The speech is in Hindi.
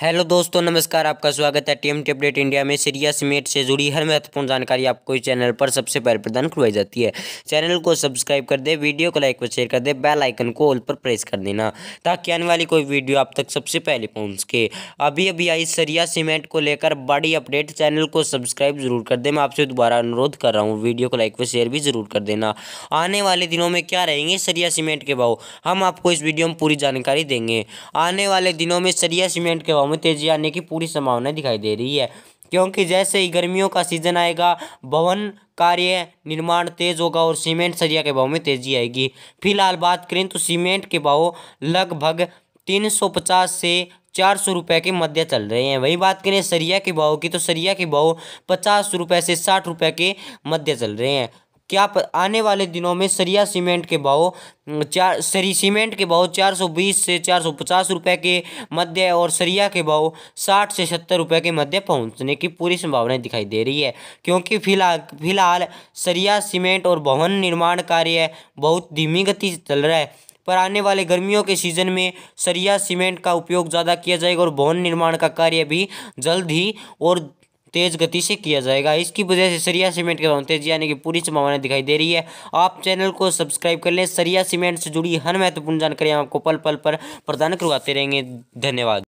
हेलो दोस्तों नमस्कार आपका स्वागत है टीएम टी अपडेट इंडिया में सीरिया सीमेंट से जुड़ी हर महत्वपूर्ण जानकारी आपको इस चैनल पर सबसे पहले प्रदान करवाई जाती है चैनल को सब्सक्राइब कर दे वीडियो को लाइक व शेयर कर दे बेल आइकन को ऑल पर प्रेस कर देना ताकि आने वाली कोई वीडियो आप तक सबसे पहले पहुँच सके अभी अभी आई सरिया सीमेंट को लेकर बड़ी अपडेट चैनल को सब्सक्राइब जरूर कर दे मैं आपसे दोबारा अनुरोध कर रहा हूँ वीडियो को लाइक व शेयर भी जरूर कर देना आने वाले दिनों में क्या रहेंगे सरिया सीमेंट के भाव हम आपको इस वीडियो में पूरी जानकारी देंगे आने वाले दिनों में सरिया सीमेंट के भाव हवाओं में तेजी आने की पूरी संभावना दिखाई दे रही है क्योंकि जैसे ही गर्मियों का सीजन आएगा भवन कार्य निर्माण तेज होगा और सीमेंट सरिया के भाव में तेजी आएगी फिलहाल बात करें तो सीमेंट के भाव लगभग तीन सौ पचास से चार सौ रुपये के मध्य चल रहे हैं वही बात करें सरिया के भाव की तो सरिया के भाव पचास रुपये से साठ रुपये के मध्य चल रहे हैं क्या पर आने वाले दिनों में सरिया सीमेंट के भाव चार सरी सीमेंट के भाव 420 से 450 रुपए के मध्य और सरिया के भाव 60 से 70 रुपए के मध्य पहुंचने की पूरी संभावनाएं दिखाई दे रही है क्योंकि फिलहाल फिलहाल सरिया सीमेंट और भवन निर्माण कार्य बहुत धीमी गति से चल रहा है पर आने वाले गर्मियों के सीजन में सरिया सीमेंट का उपयोग ज़्यादा किया जाएगा और भवन निर्माण का कार्य भी जल्द ही और तेज़ गति से किया जाएगा इसकी वजह से सरिया सीमेंट के भाव तेजी आने की पूरी संभावना दिखाई दे रही है आप चैनल को सब्सक्राइब कर लें सरिया सीमेंट से जुड़ी हर महत्वपूर्ण जानकारी आपको पल पल पर प्रदान करवाते रहेंगे धन्यवाद